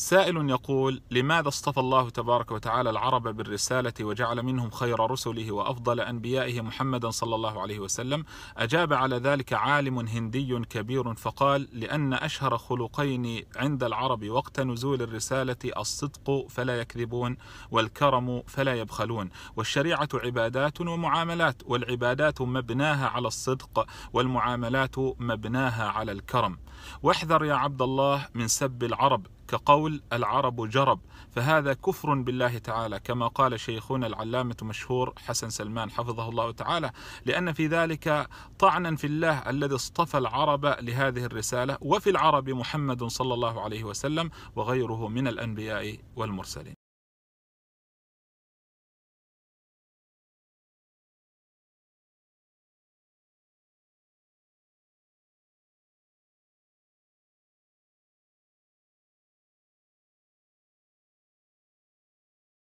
سائل يقول لماذا اصطفى الله تبارك وتعالى العرب بالرسالة وجعل منهم خير رسله وأفضل أنبيائه محمدا صلى الله عليه وسلم أجاب على ذلك عالم هندي كبير فقال لأن أشهر خلقين عند العرب وقت نزول الرسالة الصدق فلا يكذبون والكرم فلا يبخلون والشريعة عبادات ومعاملات والعبادات مبناها على الصدق والمعاملات مبناها على الكرم واحذر يا عبد الله من سب العرب كقول العرب جرب فهذا كفر بالله تعالى كما قال شيخنا العلامة مشهور حسن سلمان حفظه الله تعالى لأن في ذلك طعنا في الله الذي اصطفى العرب لهذه الرسالة وفي العرب محمد صلى الله عليه وسلم وغيره من الأنبياء والمرسلين